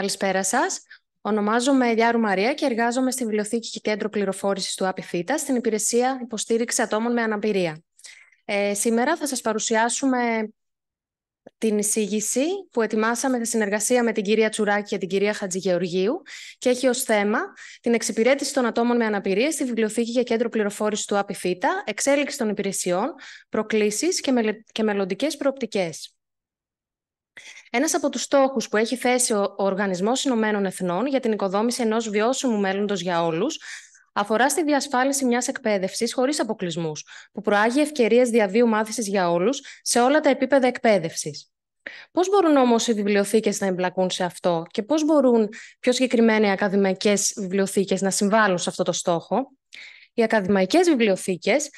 Καλησπέρα σας. Ονομάζομαι Ελιάρου Μαρία και εργάζομαι στη Βιβλιοθήκη και Κέντρο Πληροφόρησης του ΑΠΙΦΙΤΑ στην υπηρεσία υποστήριξη ατόμων με αναπηρία. Ε, σήμερα θα σας παρουσιάσουμε την εισήγηση που ετοιμάσαμε σε συνεργασία με την κυρία Τσουράκη και την κυρία Χατζηγεωργίου και έχει ως θέμα την εξυπηρέτηση των ατόμων με αναπηρία στη Βιβλιοθήκη και Κέντρο Πληροφόρησης του ΑΠΙΦΙΤΑ, εξέλιξη των υπηρεσιών, προκλήσεις και μελλοντικές προοπτικές. Ένας από τους στόχους που έχει θέσει ο Οργανισμός Ηνωμένων Εθνών για την οικοδόμηση ενός βιώσιμου μέλλοντος για όλους αφορά στη διασφάλιση μιας εκπαίδευσης χωρίς αποκλεισμούς, που προάγει ευκαιρίες διαβίου μάθησης για όλους σε όλα τα επίπεδα εκπαίδευσης. Πώς μπορούν όμως οι βιβλιοθήκες να εμπλακούν σε αυτό και πώς μπορούν πιο συγκεκριμένα οι ακαδημαϊκές βιβλιοθήκες να συμβάλλουν σε αυτό το στόχο. Οι ακαδημαϊκές βιβλιοθήκες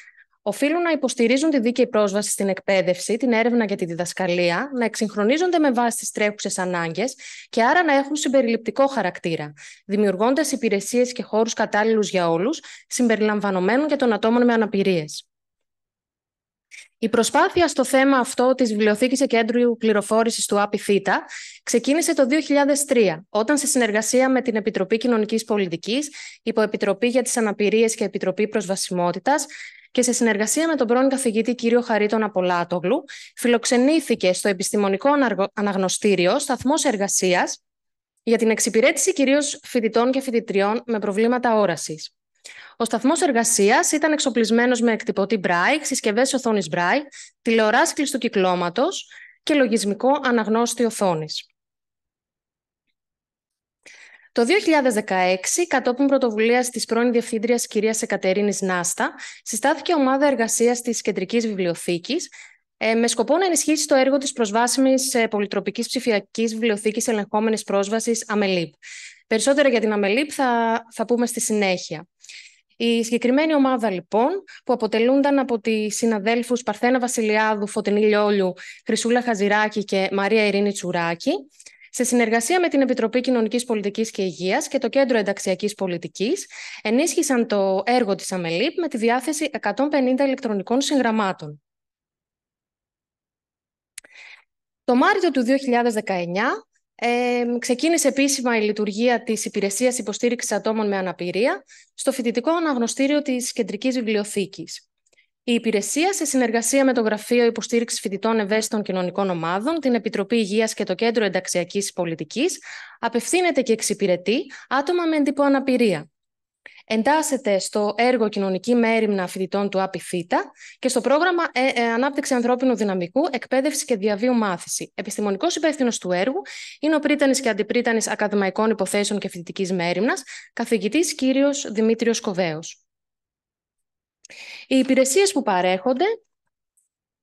οφείλουν να υποστηρίζουν τη δίκαιη πρόσβαση στην εκπαίδευση, την έρευνα και τη διδασκαλία, να εξυγχρονίζονται με βάση τις τρέχουσες ανάγκες και άρα να έχουν συμπεριληπτικό χαρακτήρα, δημιουργώντας υπηρεσίες και χώρους κατάλληλους για όλους, συμπεριλαμβανομένων και των ατόμων με αναπηρίες. Η προσπάθεια στο θέμα αυτό της Βιβλιοθήκης και Κέντρου πληροφόρησης του ΑΠΘ ξεκίνησε το 2003, όταν σε συνεργασία με την Επιτροπή Κοινωνικής Πολιτικής, Υποεπιτροπή για τις Αναπηρίες και Επιτροπή Προσβασιμότητας, και σε συνεργασία με τον πρώην καθηγητή κύριο Χαρίτον Απολάτογλου φιλοξενήθηκε στο Επιστημονικό Αναγνωστήριο Σταθμός Εργασίας για την εξυπηρέτηση κυρίως φοιτητών και φοιτητριών με προβλήματα όρασης. Ο σταθμός εργασίας ήταν εξοπλισμένος με εκτυπωτή Braille, συσκευές οθόνης Braille, τηλεοράσκληση του κυκλώματος και λογισμικό αναγνώστη οθόνης. Το 2016, κατόπιν πρωτοβουλίας της πρώην Διευθύντριας κυρίας Εκατερίνης Νάστα, συστάθηκε ομάδα εργασίας της Κεντρικής Βιβλιοθήκης ε, με σκοπό να ενισχύσει το έργο της προσβάσιμης ε, πολυτροπικής ψηφιακής βιβλιοθήκης ελεγχόμενης πρόσβασης ΑΜΕΛΥΠ. Περισσότερα για την ΑΜΕΛΥΠ θα, θα πούμε στη συνέχεια. Η συγκεκριμένη ομάδα λοιπόν, που αποτελούνταν από τις συναδέλφους Παρθένα Βασιλιάδου, Φωτεινή Λιόλιου, Χρυσούλα Χαζηράκη και Μαρία Ειρήνη Τσουράκη, σε συνεργασία με την Επιτροπή Κοινωνικής Πολιτικής και Υγείας και το Κέντρο Ενταξιακής Πολιτικής, ενίσχυσαν το έργο της ΑΜΕΛΥΠ με τη διάθεση 150 ηλεκτρονικών συγγραμμάτων. Το Μάρτιο του 2019 ε, ξεκίνησε επίσημα η λειτουργία της Υπηρεσίας Υποστήριξης Ατόμων με Αναπηρία στο φοιτητικό αναγνωστήριο της Κεντρικής Βιβλιοθήκης. Η υπηρεσία, σε συνεργασία με το Γραφείο Υποστήριξης Φοιτητών Ευαίσθητων Κοινωνικών Ομάδων, την Επιτροπή Υγείας και το Κέντρο Ενταξιακής Πολιτικής, απευθύνεται και εξυπηρετεί άτομα με εντυπωαναπηρία. Εντάσσεται στο έργο Κοινωνική Μέρημνα Φοιτητών του ΑΠΙΦΙΤΑ και στο πρόγραμμα ε, ε, Ανάπτυξη Ανθρώπινου Δυναμικού, Εκπαίδευση και Διαβίου Μάθηση. Επιστημονικός υπεύθυνος του έργου είναι ο πρίτανης και αντιπρίτανης Ακαδημαϊκών Υποθέσεων και Φοιτητικής Μέρημνας, καθηγητής κ. Δημήτριος Κοβέος. Οι υπηρεσίες που παρέχονται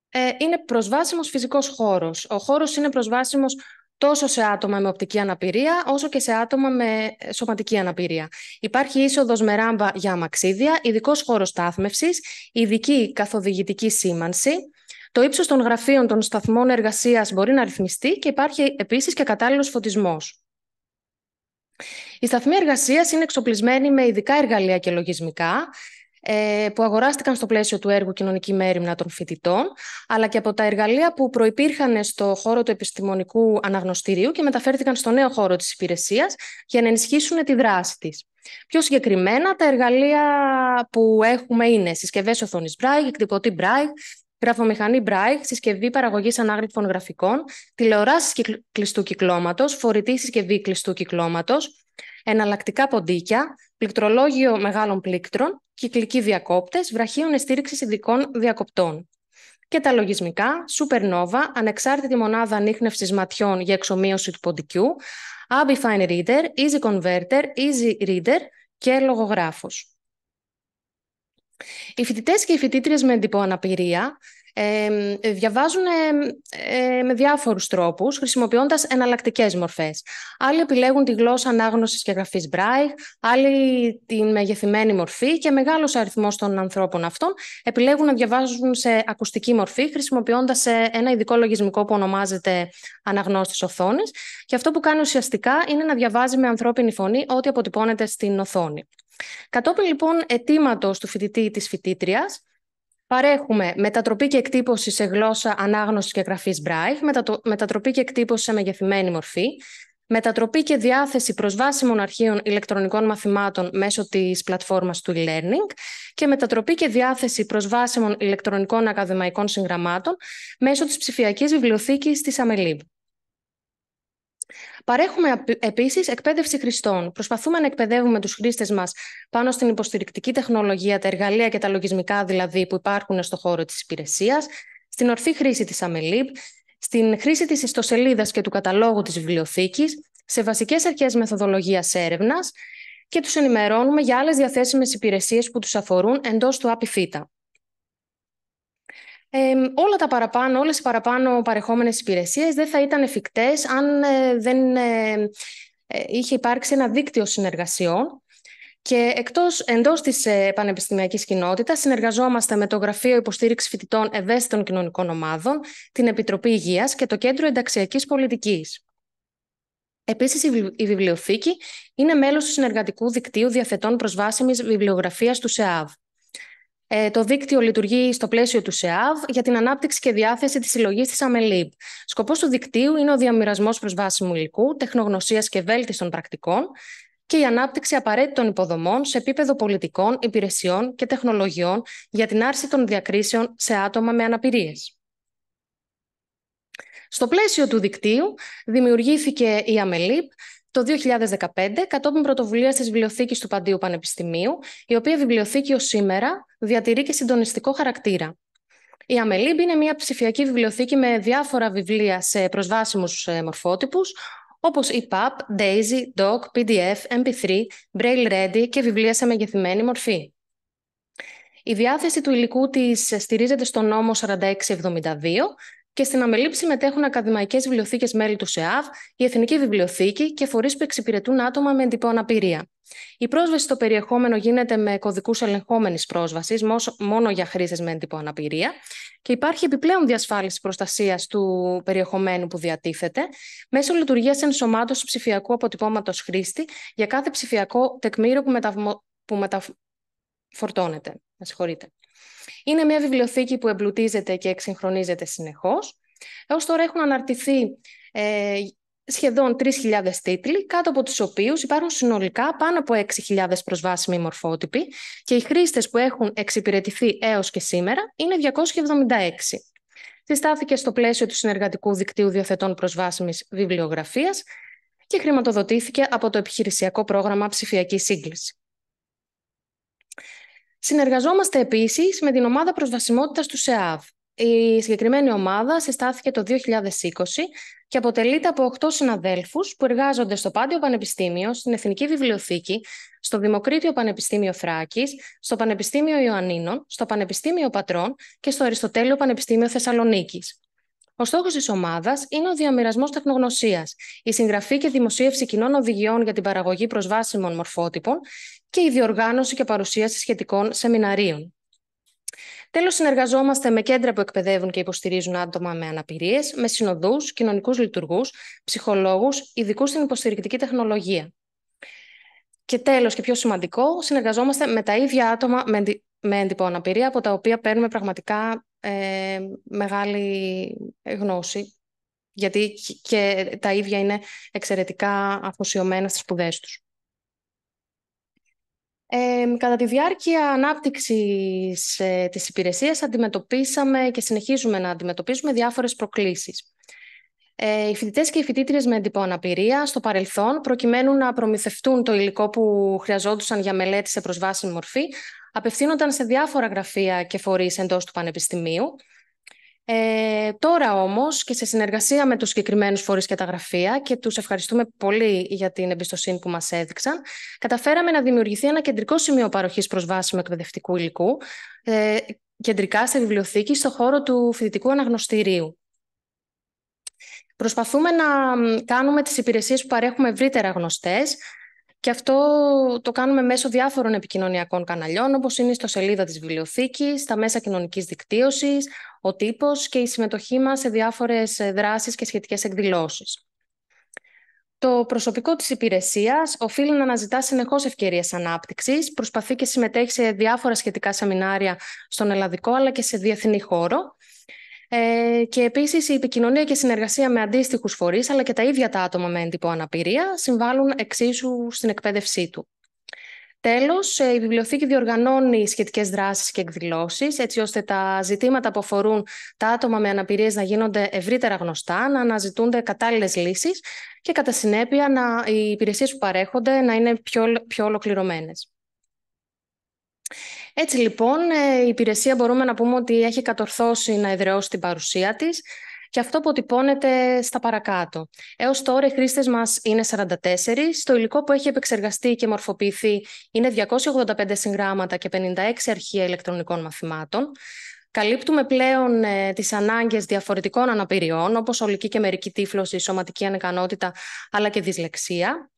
ε, είναι προσβάσιμος φυσικός χώρος. Ο χώρος είναι προσβάσιμος τόσο σε άτομα με οπτική αναπηρία, όσο και σε άτομα με ε, σωματική αναπηρία. Υπάρχει είσοδος με ράμπα για αμαξίδια, ειδικός χώρος στάθμευσης, ειδική καθοδηγητική σήμανση. Το ύψος των γραφείων των σταθμών εργασίας μπορεί να ρυθμιστεί και υπάρχει επίσης και κατάλληλος φωτισμός. Οι σταθμοί εργασίας είναι εξοπλισμένοι με ειδικά εργαλεία και λογισμικά, ε, που αγοράστηκαν στο πλαίσιο του έργου Κοινωνική Μέρημνα των Φοιτητών, αλλά και από τα εργαλεία που προϋπήρχαν στο χώρο του επιστημονικού αναγνωστηρίου και μεταφέρθηκαν στο νέο χώρο της υπηρεσίας για να ενισχύσουν τη δράση της. Πιο συγκεκριμένα, τα εργαλεία που έχουμε είναι συσκευές οθόνης Braille, εκτυπωτή Braille, γραφομηχανή Braille, συσκευή παραγωγής ανάγλυφων γραφικών, τηλεοράσεις κλειστού κυκλώματος, φορητή συσκευή κλειστού κυκλώματος εναλλακτικά ποντίκια, πληκτρολόγιο μεγάλων πλήκτρων, κυκλικοί διακόπτες, βραχίων στήριξης ειδικών διακοπτών. Και τα λογισμικά, Supernova, ανεξάρτητη μονάδα ανείχνευσης ματιών για εξομοίωση του ποντικού, Abifine Reader, Easy Converter, Easy Reader και λογογράφος. Οι φοιτητές και οι φοιτήτριες με αναπηρία ε, διαβάζουν με διάφορους τρόπους, χρησιμοποιώντας εναλλακτικές μορφές. Άλλοι επιλέγουν τη γλώσσα ανάγνωσης και γραφής Braille, άλλοι την μεγεθυμένη μορφή και μεγάλος αριθμός των ανθρώπων αυτών επιλέγουν να διαβάζουν σε ακουστική μορφή, χρησιμοποιώντας ε, ένα ειδικό λογισμικό που ονομάζεται αναγνώστης οθόνης. Και αυτό που κάνει ουσιαστικά είναι να διαβάζει με ανθρώπινη φωνή ό,τι αποτυπώνεται στην οθόνη. Κατόπιν λοιπόν αιτήματο του φοιτητή ή της φοιτήτριας, Παρέχουμε μετατροπή και εκτύπωση σε γλώσσα ανάγνωσης και γραφής Braille, μετατροπή και εκτύπωση σε μεγεθυμένη μορφή, μετατροπή και διάθεση προσβάσιμων αρχείων ηλεκτρονικών μαθημάτων μέσω της πλατφόρμας του e-learning και μετατροπή και διάθεση προσβάσιμων ηλεκτρονικών ακαδημαϊκών συγγραμμάτων μέσω της ψηφιακής βιβλιοθήκης της Αμελίμπ. Παρέχουμε επίσης εκπαίδευση χρηστών. Προσπαθούμε να εκπαιδεύουμε τους χρήστες μας πάνω στην υποστηρικτική τεχνολογία, τα εργαλεία και τα λογισμικά δηλαδή που υπάρχουν στο χώρο της υπηρεσίας, στην ορθή χρήση της Αμελίπ, στην χρήση της ιστοσελίδας και του καταλόγου της βιβλιοθήκης, σε βασικές αρχές μεθοδολογίας έρευνας και τους ενημερώνουμε για άλλες διαθέσιμες υπηρεσίες που τους αφορούν εντός του ΑΠΙΦΙΤΑ. Ε, όλα τα παραπάνω, όλες οι παραπάνω παρεχόμενες υπηρεσίες δεν θα ήταν εφικτές αν ε, δεν ε, ε, είχε υπάρξει ένα δίκτυο συνεργασιών και εκτός εντός της πανεπιστημιακής κοινότητας συνεργαζόμαστε με το Γραφείο Υποστήριξης Φοιτητών Ευαίσθητων Κοινωνικών Ομάδων, την Επιτροπή Υγείας και το Κέντρο Ενταξιακής Πολιτικής. Επίσης, η βιβλιοθήκη είναι μέλος του συνεργατικού δικτύου διαθετών προσβάσιμης βιβλιογραφίας του ΣΕΑΒ. Ε, το δίκτυο λειτουργεί στο πλαίσιο του ΣΕΑΒ για την ανάπτυξη και διάθεση της συλλογής της ΑΜΕΛΥΠ. Σκοπός του δικτύου είναι ο διαμοιρασμό προσβάσιμου υλικού, τεχνογνωσίας και βέλτιστων πρακτικών και η ανάπτυξη απαραίτητων υποδομών σε επίπεδο πολιτικών, υπηρεσιών και τεχνολογιών για την άρση των διακρίσεων σε άτομα με αναπηρίες. Στο πλαίσιο του δικτύου δημιουργήθηκε η ΑΜΕΛΥΠ το 2015 κατόπιν πρωτοβουλίας της Βιβλιοθήκης του Παντίου Πανεπιστημίου, η οποία βιβλιοθήκη ως σήμερα διατηρεί και συντονιστικό χαρακτήρα. Η Αμελίμπ είναι μια ψηφιακή βιβλιοθήκη με διάφορα βιβλία σε προσβάσιμους ε, μορφότυπους, όπως EPUB, DAISY, DOC, PDF, MP3, Braille Ready και βιβλία σε μεγεθυμένη μορφή. Η διάθεση του υλικού της στηρίζεται στο νόμο 4672, και στην αμελή συμμετέχουν ακαδημαϊκές βιβλιοθήκες μέλη του ΣΕΑΒ, η Εθνική Βιβλιοθήκη και φορείς που εξυπηρετούν άτομα με αναπηρία. Η πρόσβαση στο περιεχόμενο γίνεται με κωδικούς ελεγχόμενης πρόσβασης, μόνο για χρήστες με αναπηρία, και υπάρχει επιπλέον διασφάλιση προστασίας του περιεχομένου που διατίθεται, μέσω λειτουργίας ενσωμάτωσης ψηφιακού αποτυπώματος χρήστη για κάθε ψηφιακό τεκμήριο που, μεταφορτώνεται. Με συγχωρείτε. Είναι μια βιβλιοθήκη που εμπλουτίζεται και εξυγχρονίζεται συνεχώς. Έως τώρα έχουν αναρτηθεί ε, σχεδόν 3.000 τίτλοι, κάτω από τους οποίους υπάρχουν συνολικά πάνω από 6.000 προσβάσιμοι μορφότυποι και οι χρήστες που έχουν εξυπηρετηθεί έως και σήμερα είναι 276. Συστάθηκε στο πλαίσιο του συνεργατικού δικτύου διοθετών Προσβάσιμης Βιβλιογραφίας και χρηματοδοτήθηκε από το επιχειρησιακό πρόγραμμα ψηφιακή σύγκληση. Συνεργαζόμαστε επίσης με την ομάδα προσβασιμότητας του ΣΕΑΒ. Η συγκεκριμένη ομάδα συστάθηκε το 2020 και αποτελείται από 8 συναδέλφους που εργάζονται στο Πάντιο Πανεπιστήμιο, στην Εθνική Βιβλιοθήκη, στο Δημοκρίτιο Πανεπιστήμιο Θράκης, στο Πανεπιστήμιο Ιωαννίνων, στο Πανεπιστήμιο Πατρών και στο Αριστοτέλειο Πανεπιστήμιο Θεσσαλονίκης. Ο στόχος της ομάδας είναι ο διαμοιρασμός τεχνογνωσίας, η συγγραφή και δημοσίευση κοινών οδηγιών για την παραγωγή προσβάσιμων μορφότυπων και η διοργάνωση και παρουσίαση σχετικών σεμιναρίων. Τέλος, συνεργαζόμαστε με κέντρα που εκπαιδεύουν και υποστηρίζουν άτομα με αναπηρίες, με συνοδούς, κοινωνικούς λειτουργούς, ψυχολόγους, ειδικούς στην υποστηρικτική τεχνολογία. Και τέλος και πιο σημαντικό, συνεργαζόμαστε με τα ίδια άτομα με, έντυπο αναπηρία, από τα οποία παίρνουμε πραγματικά ε, μεγάλη γνώση, γιατί και τα ίδια είναι εξαιρετικά αφοσιωμένα στις σπουδές τους κατά τη διάρκεια ανάπτυξης ε, της υπηρεσίας αντιμετωπίσαμε και συνεχίζουμε να αντιμετωπίζουμε διάφορες προκλήσεις. Ε, οι φοιτητές και οι φοιτήτριες με αναπηρία στο παρελθόν, προκειμένου να προμηθευτούν το υλικό που χρειαζόντουσαν για μελέτη σε προσβάσιμη μορφή, απευθύνονταν σε διάφορα γραφεία και φορείς εντός του Πανεπιστημίου, ε, τώρα όμως και σε συνεργασία με τους συγκεκριμένους φορείς και τα γραφεία και τους ευχαριστούμε πολύ για την εμπιστοσύνη που μας έδειξαν, καταφέραμε να δημιουργηθεί ένα κεντρικό σημείο παροχής προσβάσιμου εκπαιδευτικού υλικού ε, κεντρικά σε βιβλιοθήκη στο χώρο του φοιτητικού αναγνωστηρίου. Προσπαθούμε να κάνουμε τις υπηρεσίες που παρέχουμε ευρύτερα γνωστές, και αυτό το κάνουμε μέσω διάφορων επικοινωνιακών καναλιών, όπως είναι η σελίδα της βιβλιοθήκης, τα μέσα κοινωνικής δικτύωσης, ο τύπος και η συμμετοχή μας σε διάφορες ε, δράσεις και σχετικές εκδηλώσεις. Το προσωπικό της υπηρεσίας οφείλει να αναζητά συνεχώς ευκαιρίες ανάπτυξης, προσπαθεί και συμμετέχει σε διάφορα σχετικά σεμινάρια στον ελλαδικό αλλά και σε διεθνή χώρο ε, και επίσης η επικοινωνία και συνεργασία με αντίστοιχους φορείς, αλλά και τα ίδια τα άτομα με έντυπο αναπηρία, συμβάλλουν εξίσου στην εκπαίδευσή του. Τέλος, ε, η βιβλιοθήκη διοργανώνει σχετικές δράσεις και εκδηλώσεις, έτσι ώστε τα ζητήματα που αφορούν τα άτομα με αναπηρίες να γίνονται ευρύτερα γνωστά, να αναζητούνται κατάλληλες λύσεις και κατά συνέπεια να, οι υπηρεσίες που παρέχονται να είναι πιο, πιο ολοκληρωμένες. Έτσι λοιπόν, ε, η υπηρεσία μπορούμε να πούμε ότι έχει κατορθώσει να εδραιώσει την παρουσία της και αυτό αποτυπώνεται στα παρακάτω. Έως τώρα οι χρήστες μας είναι 44, το υλικό που έχει επεξεργαστεί και μορφοποιηθεί είναι 285 συγγράμματα και 56 αρχεία ηλεκτρονικών μαθημάτων. Καλύπτουμε πλέον ε, τις ανάγκες διαφορετικών αναπηριών, όπως ολική και μερική τύφλωση, σωματική ανεκανότητα, αλλά και δυσλεξία.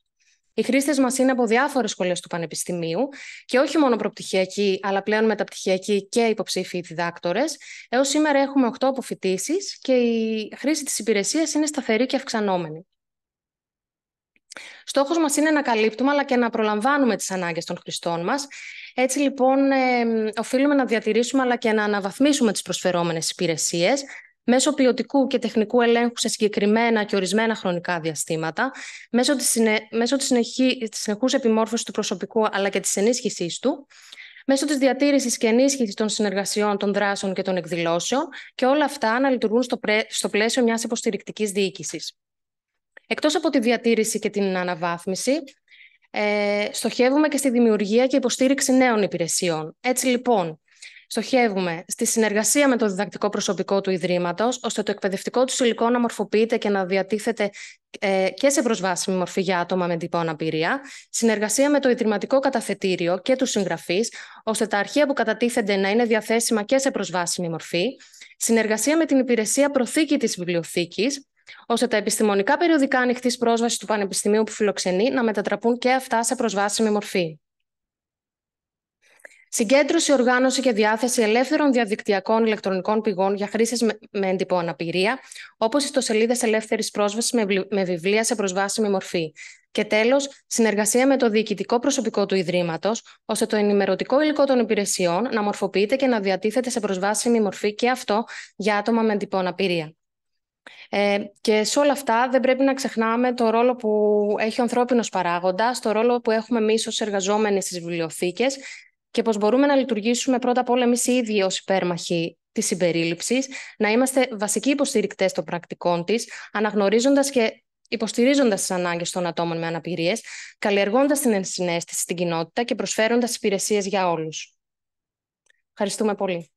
Οι χρήστες μας είναι από διάφορες σχολές του Πανεπιστημίου και όχι μόνο προπτυχιακοί, αλλά πλέον μεταπτυχιακοί και υποψήφοι διδάκτορες. Έως σήμερα έχουμε 8 αποφοιτήσεις και η χρήση της υπηρεσίας είναι σταθερή και αυξανόμενη. Στόχος μας είναι να καλύπτουμε αλλά και να προλαμβάνουμε τις ανάγκες των χρηστών μας. Έτσι λοιπόν οφείλουμε να διατηρήσουμε αλλά και να αναβαθμίσουμε τις προσφερόμενες υπηρεσίες μέσω ποιοτικού και τεχνικού ελέγχου σε συγκεκριμένα και ορισμένα χρονικά διαστήματα, μέσω της, συνε... μέσω της, συνεχή... της συνεχούς επιμόρφωσης του προσωπικού αλλά και της ενίσχυσής του, μέσω της διατήρησης και ενίσχυσης των συνεργασιών, των δράσεων και των εκδηλώσεων και όλα αυτά να λειτουργούν στο, στο πλαίσιο μιας υποστηρικτικής διοίκησης. Εκτός από τη διατήρηση και την αναβάθμιση, ε, στοχεύουμε και στη δημιουργία και υποστήριξη νέων υπηρεσιών. Έτσι λοιπόν, Στοχεύουμε στη συνεργασία με το διδακτικό προσωπικό του Ιδρύματος, ώστε το εκπαιδευτικό του υλικό να μορφοποιείται και να διατίθεται ε, και σε προσβάσιμη μορφή για άτομα με τυπό αναπηρία. Συνεργασία με το Ιδρυματικό Καταθετήριο και τους συγγραφείς, ώστε τα αρχεία που κατατίθενται να είναι διαθέσιμα και σε προσβάσιμη μορφή. Συνεργασία με την Υπηρεσία Προθήκη της Βιβλιοθήκης, ώστε τα επιστημονικά περιοδικά ανοιχτής πρόσβασης του Πανεπιστημίου που φιλοξενεί να μετατραπούν και αυτά σε προσβάσιμη μορφή. Συγκέντρωση, οργάνωση και διάθεση ελεύθερων διαδικτυακών ηλεκτρονικών πηγών για χρήση με, εντυπώ αναπηρία, όπως ιστοσελίδες ελεύθερης πρόσβασης με, βιβλία σε προσβάσιμη μορφή. Και τέλος, συνεργασία με το διοικητικό προσωπικό του Ιδρύματος, ώστε το ενημερωτικό υλικό των υπηρεσιών να μορφοποιείται και να διατίθεται σε προσβάσιμη μορφή και αυτό για άτομα με εντυπώ Ε, και σε όλα αυτά δεν πρέπει να ξεχνάμε το ρόλο που έχει ο ανθρώπινος παράγοντας, το ρόλο που έχουμε εμείς ως εργαζόμενοι στις βιβλιοθήκες και πως μπορούμε να λειτουργήσουμε πρώτα απ' όλα εμείς οι ίδιοι ως υπέρμαχοι της συμπερίληψης, να είμαστε βασικοί υποστηρικτές των πρακτικών της, αναγνωρίζοντας και υποστηρίζοντας τις ανάγκες των ατόμων με αναπηρίες, καλλιεργώντας την ενσυναίσθηση στην κοινότητα και προσφέροντας υπηρεσίες για όλους. Ευχαριστούμε πολύ.